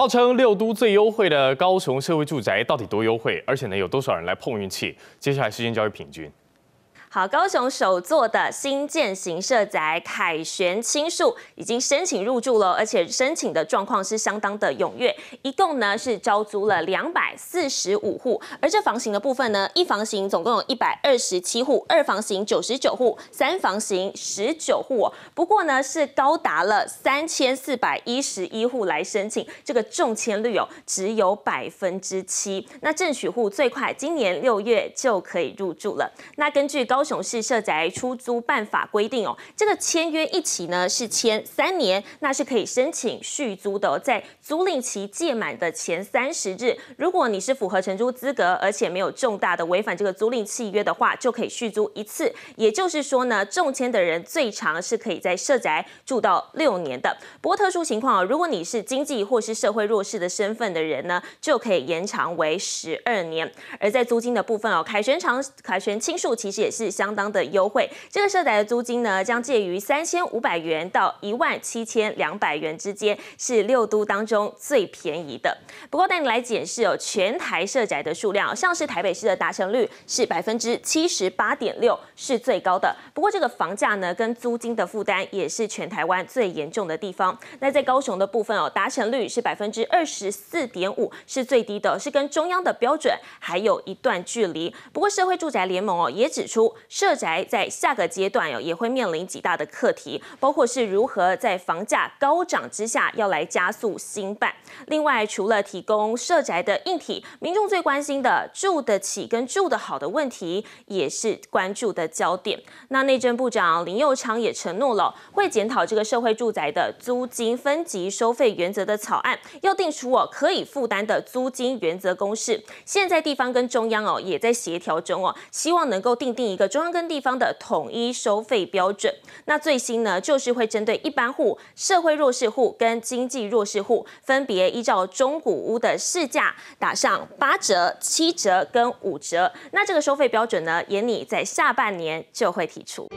号称六都最优惠的高雄社会住宅到底多优惠？而且呢，有多少人来碰运气？接下来时间交给平均。好，高雄首座的新建型社宅凯旋青树已经申请入住了，而且申请的状况是相当的踊跃，一共呢是招租了两百四十五户，而这房型的部分呢，一房型总共有一百二十七户，二房型九十九户，三房型十九户，哦，不过呢是高达了三千四百一十一户来申请，这个中签率哦只有百分之七，那正取户最快今年六月就可以入住了，那根据高高雄市社宅出租办法规定哦，这个签约一起呢是签三年，那是可以申请续租的。在租赁期届满的前三十日，如果你是符合承租资格，而且没有重大的违反这个租赁契约的话，就可以续租一次。也就是说呢，中签的人最长是可以在社宅住到六年的。不过特殊情况哦，如果你是经济或是社会弱势的身份的人呢，就可以延长为十二年。而在租金的部分哦，凯旋长凯旋倾诉其实也是。相当的优惠，这个社宅的租金呢，将介于三千五百元到一万七千两百元之间，是六都当中最便宜的。不过带你来检视哦，全台社宅的数量，像是台北市的达成率是百分之七十八点六，是最高的。不过这个房价呢，跟租金的负担也是全台湾最严重的地方。那在高雄的部分哦，达成率是百分之二十四点五，是最低的，是跟中央的标准还有一段距离。不过社会住宅联盟哦，也指出。社宅在下个阶段哦，也会面临几大的课题，包括是如何在房价高涨之下要来加速兴办。另外，除了提供社宅的硬体，民众最关心的住得起跟住得好的问题，也是关注的焦点。那内政部长林佑昌也承诺了，会检讨这个社会住宅的租金分级收费原则的草案，要定出我可以负担的租金原则公式。现在地方跟中央哦，也在协调中哦，希望能够定定一个。中央跟地方的统一收费标准，那最新呢，就是会针对一般户、社会弱势户跟经济弱势户，分别依照中古屋的市价打上八折、七折跟五折。那这个收费标准呢，也拟在下半年就会提出。